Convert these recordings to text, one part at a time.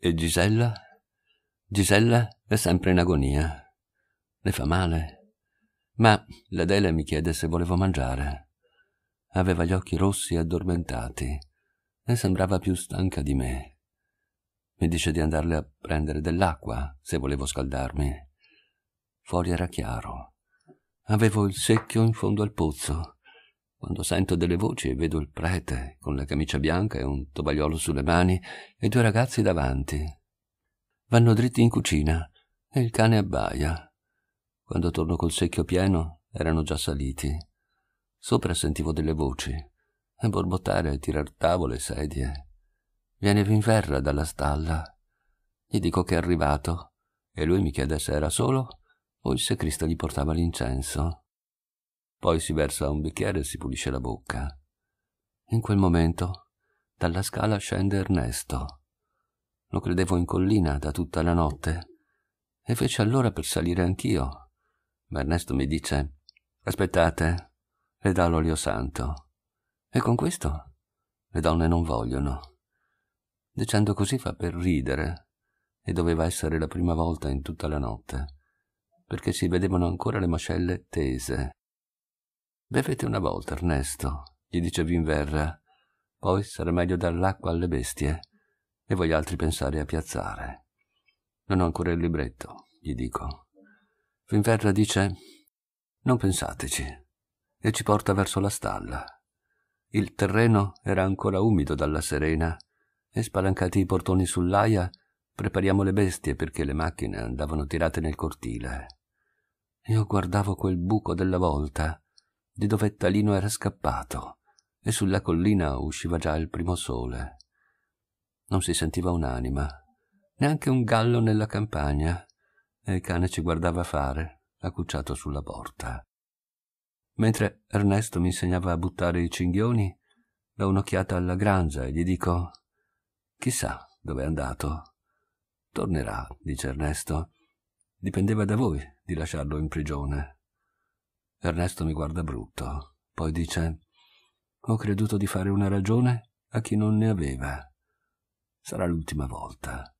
E Gisella? Gisella è sempre in agonia. Le fa male. Ma l'Adele mi chiede se volevo mangiare. Aveva gli occhi rossi e addormentati e sembrava più stanca di me. Mi dice di andarle a prendere dell'acqua se volevo scaldarmi. Fuori era chiaro. Avevo il secchio in fondo al pozzo quando sento delle voci e vedo il prete con la camicia bianca e un tovagliolo sulle mani e due ragazzi davanti. Vanno dritti in cucina e il cane abbaia. Quando torno col secchio pieno erano già saliti. Sopra sentivo delle voci, a borbottare e tirar tavole e sedie. Viene Vinverra dalla stalla. Gli dico che è arrivato e lui mi chiede se era solo o il secrista gli portava l'incenso. Poi si versa un bicchiere e si pulisce la bocca. In quel momento, dalla scala scende Ernesto. Lo credevo in collina da tutta la notte e fece allora per salire anch'io. Ma Ernesto mi dice: Aspettate, le dà l'olio santo. E con questo le donne non vogliono. Dicendo così fa per ridere, e doveva essere la prima volta in tutta la notte, perché si vedevano ancora le mascelle tese Bevete una volta, Ernesto, gli dice Vinverra. Poi sarà meglio dar l'acqua alle bestie e voi altri pensare a piazzare. Non ho ancora il libretto, gli dico. Vinverra dice: Non pensateci, e ci porta verso la stalla. Il terreno era ancora umido dalla serena e spalancati i portoni sull'aia prepariamo le bestie perché le macchine andavano tirate nel cortile. Io guardavo quel buco della volta di dove Talino era scappato e sulla collina usciva già il primo sole. Non si sentiva un'anima, neanche un gallo nella campagna, e il cane ci guardava fare, accucciato sulla porta. Mentre Ernesto mi insegnava a buttare i cinghioni, do un'occhiata alla granza e gli dico chissà dove è andato. Tornerà, dice Ernesto. Dipendeva da voi di lasciarlo in prigione. Ernesto mi guarda brutto, poi dice Ho creduto di fare una ragione a chi non ne aveva. Sarà l'ultima volta.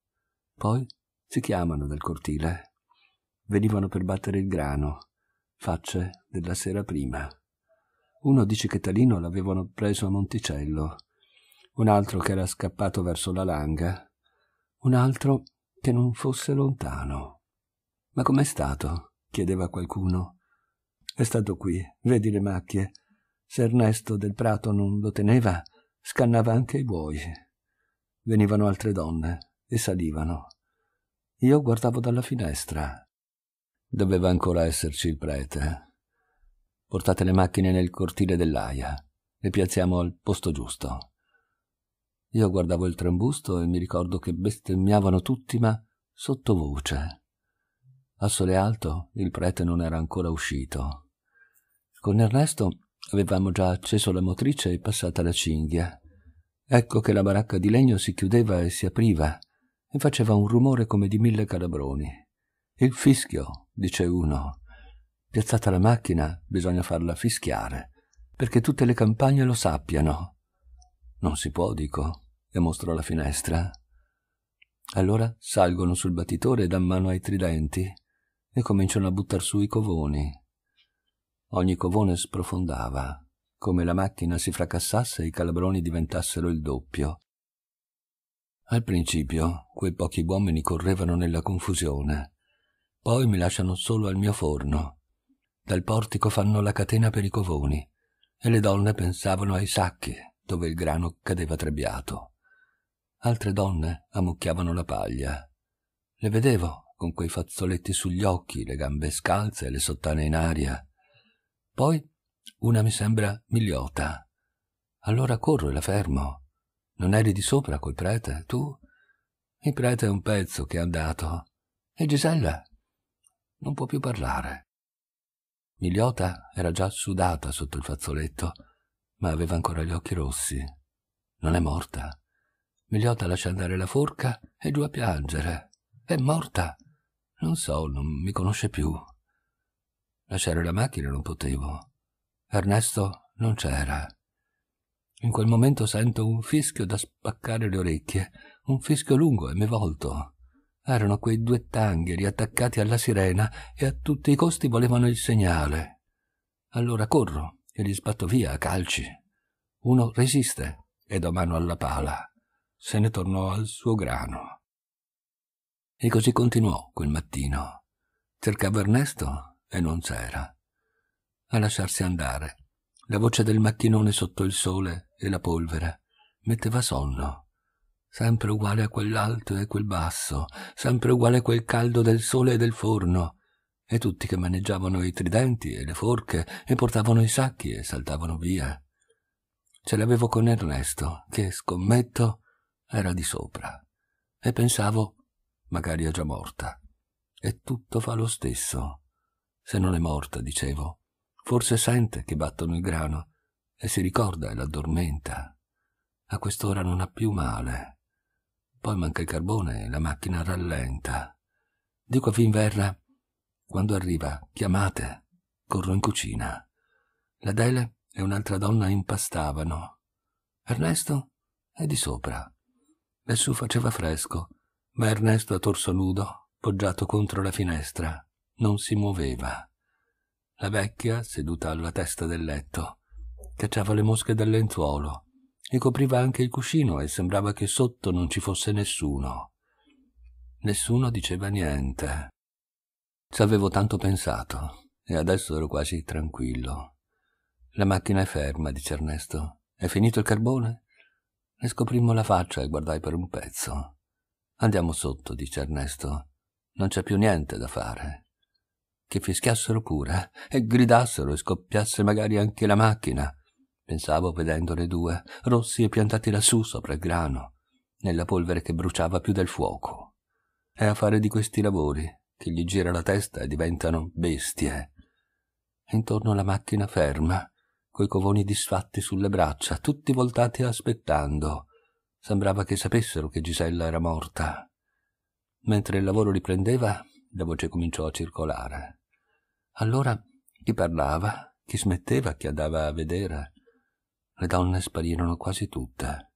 Poi si chiamano dal cortile. Venivano per battere il grano, facce della sera prima. Uno dice che Talino l'avevano preso a Monticello, un altro che era scappato verso la Langa, un altro che non fosse lontano. Ma com'è stato? chiedeva qualcuno. È stato qui, vedi le macchie. Se Ernesto del Prato non lo teneva, scannava anche i buoi. Venivano altre donne e salivano. Io guardavo dalla finestra. Doveva ancora esserci il prete. Portate le macchine nel cortile dell'aia. Le piazziamo al posto giusto. Io guardavo il trambusto e mi ricordo che bestemmiavano tutti, ma sottovoce. A sole alto il prete non era ancora uscito. Con ecco, Ernesto avevamo già acceso la motrice e passata la cinghia. Ecco che la baracca di legno si chiudeva e si apriva e faceva un rumore come di mille calabroni. Il fischio, dice uno. Piazzata la macchina, bisogna farla fischiare, perché tutte le campagne lo sappiano. Non si può, dico, e mostro la finestra. Allora salgono sul battitore e dan mano ai tridenti e cominciano a buttar su i covoni. Ogni covone sprofondava, come la macchina si fracassasse e i calabroni diventassero il doppio. Al principio quei pochi uomini correvano nella confusione, poi mi lasciano solo al mio forno. Dal portico fanno la catena per i covoni e le donne pensavano ai sacchi dove il grano cadeva trebbiato. Altre donne ammucchiavano la paglia. Le vedevo con quei fazzoletti sugli occhi, le gambe scalze e le sottane in aria poi una mi sembra migliota. Allora corro e la fermo. Non eri di sopra col prete, tu? Il prete è un pezzo che è andato. E Gisella? Non può più parlare. Migliota era già sudata sotto il fazzoletto, ma aveva ancora gli occhi rossi. Non è morta. Migliota lascia andare la forca e giù a piangere. È morta. Non so, non mi conosce più. Lasciare la macchina non potevo. Ernesto non c'era. In quel momento sento un fischio da spaccare le orecchie, un fischio lungo e mi volto. Erano quei due tangheri attaccati alla sirena e a tutti i costi volevano il segnale. Allora corro e li sbatto via a calci. Uno resiste e do mano alla pala. Se ne tornò al suo grano. E così continuò quel mattino. Cercavo Ernesto e non c'era. A lasciarsi andare. La voce del mattinone sotto il sole e la polvere metteva sonno. Sempre uguale a quell'alto e quel basso, sempre uguale a quel caldo del sole e del forno. E tutti che maneggiavano i tridenti e le forche e portavano i sacchi e saltavano via. Ce l'avevo con Ernesto, che scommetto era di sopra. E pensavo, magari è già morta. E tutto fa lo stesso. Se non è morta, dicevo, forse sente che battono il grano e si ricorda e l'addormenta. A quest'ora non ha più male. Poi manca il carbone e la macchina rallenta. Dico a Finverra, quando arriva, chiamate. Corro in cucina. L'Adele e un'altra donna impastavano. Ernesto è di sopra. Lassù faceva fresco, ma Ernesto a torso nudo, poggiato contro la finestra, non si muoveva. La vecchia, seduta alla testa del letto, cacciava le mosche dal lenzuolo e copriva anche il cuscino e sembrava che sotto non ci fosse nessuno. Nessuno diceva niente. Ci avevo tanto pensato e adesso ero quasi tranquillo. La macchina è ferma, dice Ernesto. È finito il carbone? Ne scoprimmo la faccia e guardai per un pezzo. Andiamo sotto, dice Ernesto. Non c'è più niente da fare che fischiassero pure eh, e gridassero e scoppiasse magari anche la macchina. Pensavo vedendo le due, rossi e piantati lassù sopra il grano, nella polvere che bruciava più del fuoco. È a fare di questi lavori che gli gira la testa e diventano bestie. Intorno alla macchina ferma, coi covoni disfatti sulle braccia, tutti voltati aspettando. Sembrava che sapessero che Gisella era morta. Mentre il lavoro riprendeva, la voce cominciò a circolare. Allora chi parlava, chi smetteva, chi andava a vedere. Le donne sparirono quasi tutte.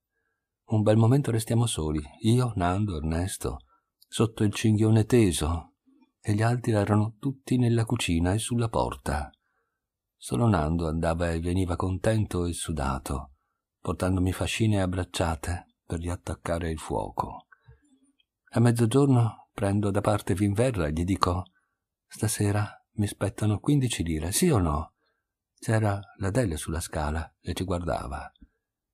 Un bel momento restiamo soli, io, Nando, Ernesto, sotto il cinghione teso, e gli altri erano tutti nella cucina e sulla porta. Solo Nando andava e veniva contento e sudato, portandomi fascine abbracciate per riattaccare il fuoco. A mezzogiorno prendo da parte Vinverra e gli dico Stasera mi spettano 15 lire, sì o no? C'era la Delle sulla scala e ci guardava.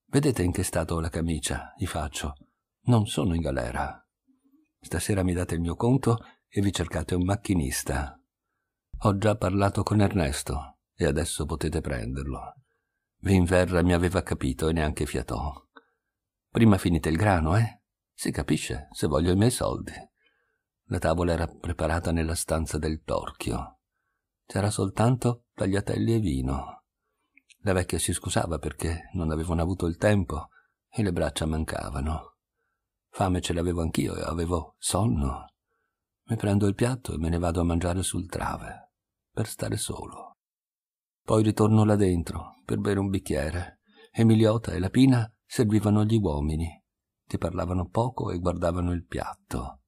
Vedete in che stato ho la camicia? Gli faccio. Non sono in galera. Stasera mi date il mio conto e vi cercate un macchinista. Ho già parlato con Ernesto e adesso potete prenderlo. Vinverra mi aveva capito e neanche fiatò. Prima finite il grano, eh? Si capisce, se voglio i miei soldi. La tavola era preparata nella stanza del torchio. C'era soltanto tagliatelli e vino. La vecchia si scusava perché non avevano avuto il tempo e le braccia mancavano. Fame ce l'avevo anch'io e avevo sonno. Mi prendo il piatto e me ne vado a mangiare sul trave, per stare solo. Poi ritorno là dentro, per bere un bicchiere. Emiliota e la Pina servivano gli uomini, che parlavano poco e guardavano il piatto.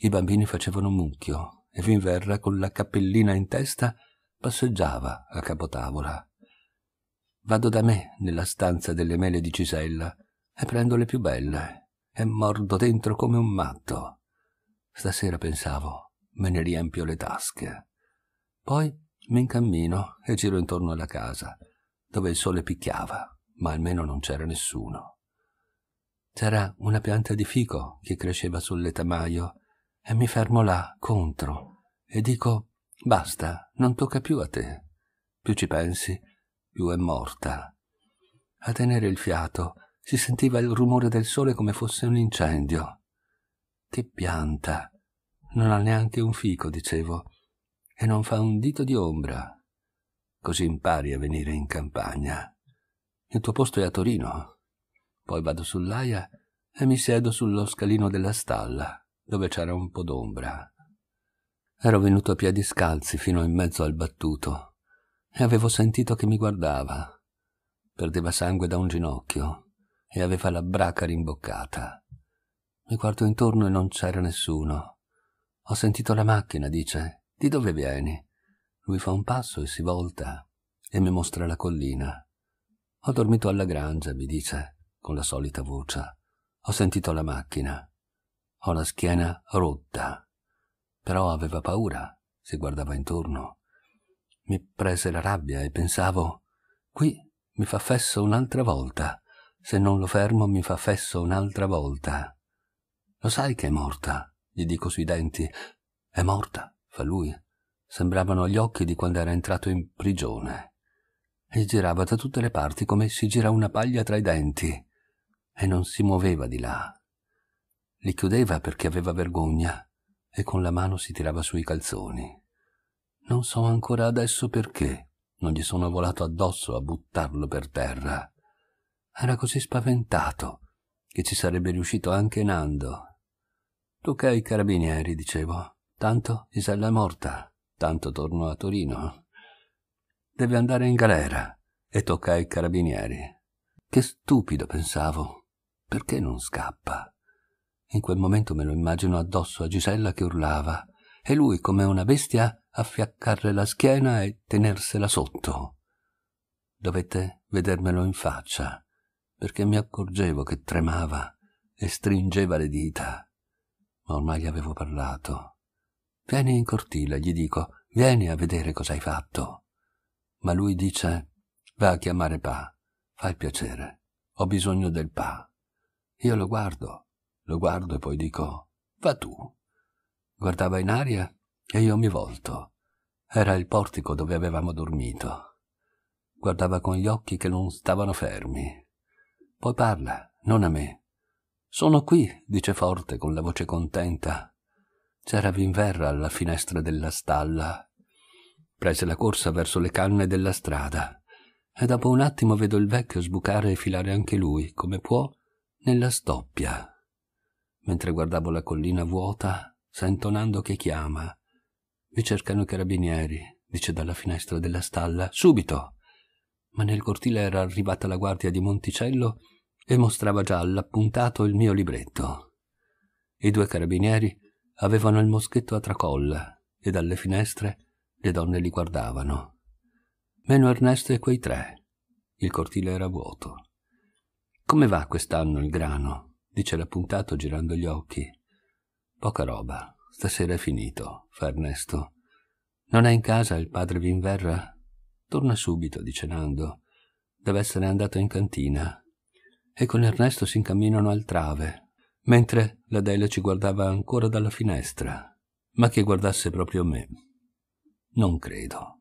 I bambini facevano mucchio, e Vinverra con la cappellina in testa passeggiava a capotavola. Vado da me nella stanza delle mele di Cisella e prendo le più belle e mordo dentro come un matto. Stasera pensavo, me ne riempio le tasche. Poi mi incammino e giro intorno alla casa, dove il sole picchiava, ma almeno non c'era nessuno. C'era una pianta di fico che cresceva sul letamaio e mi fermo là, contro, e dico basta, non tocca più a te. Più ci pensi, più è morta. A tenere il fiato si sentiva il rumore del sole come fosse un incendio. Che pianta! Non ha neanche un fico, dicevo, e non fa un dito di ombra. Così impari a venire in campagna. Il tuo posto è a Torino. Poi vado sull'aia e mi siedo sullo scalino della stalla dove c'era un po' d'ombra. Ero venuto a piedi scalzi fino in mezzo al battuto e avevo sentito che mi guardava. Perdeva sangue da un ginocchio e aveva la braca rimboccata. Mi guardo intorno e non c'era nessuno. Ho sentito la macchina, dice. Di dove vieni? Lui fa un passo e si volta e mi mostra la collina. Ho dormito alla grangia, mi dice, con la solita voce. Ho sentito la macchina. Ho la schiena rotta. Però aveva paura, si guardava intorno. Mi prese la rabbia e pensavo, qui mi fa fesso un'altra volta. Se non lo fermo mi fa fesso un'altra volta. Lo sai che è morta? gli dico sui denti. È morta, fa lui. Sembravano gli occhi di quando era entrato in prigione. E girava da tutte le parti come si gira una paglia tra i denti. E non si muoveva di là, li chiudeva perché aveva vergogna e con la mano si tirava sui calzoni. Non so ancora adesso perché non gli sono volato addosso a buttarlo per terra. Era così spaventato che ci sarebbe riuscito anche Nando. Tu che hai i carabinieri, dicevo. Tanto Isella è morta, tanto torno a Torino. Deve andare in galera e tocca ai carabinieri. Che stupido, pensavo. Perché non scappa? In quel momento me lo immagino addosso a Gisella che urlava e lui, come una bestia, affiaccarle la schiena e tenersela sotto. Dovette vedermelo in faccia, perché mi accorgevo che tremava e stringeva le dita. Ma ormai gli avevo parlato. Vieni in cortile, gli dico, vieni a vedere cosa hai fatto. Ma lui dice, va a chiamare Pa, fai piacere, ho bisogno del Pa. Io lo guardo lo guardo e poi dico, va tu. Guardava in aria e io mi volto. Era il portico dove avevamo dormito. Guardava con gli occhi che non stavano fermi. Poi parla, non a me. Sono qui, dice forte con la voce contenta. C'era Vinverra alla finestra della stalla. Prese la corsa verso le canne della strada e dopo un attimo vedo il vecchio sbucare e filare anche lui, come può, nella stoppia. Mentre guardavo la collina vuota, sento Nando che chiama. Mi cercano i carabinieri, dice dalla finestra della stalla. Subito! Ma nel cortile era arrivata la guardia di Monticello e mostrava già all'appuntato il mio libretto. I due carabinieri avevano il moschetto a tracolla e dalle finestre le donne li guardavano. Meno Ernesto e quei tre. Il cortile era vuoto. Come va quest'anno il grano? dice l'appuntato girando gli occhi. Poca roba, stasera è finito, fa Ernesto. Non è in casa il padre Vinverra? Torna subito, dice Nando. Deve essere andato in cantina. E con Ernesto si incamminano al trave, mentre la Delia ci guardava ancora dalla finestra, ma che guardasse proprio me. Non credo.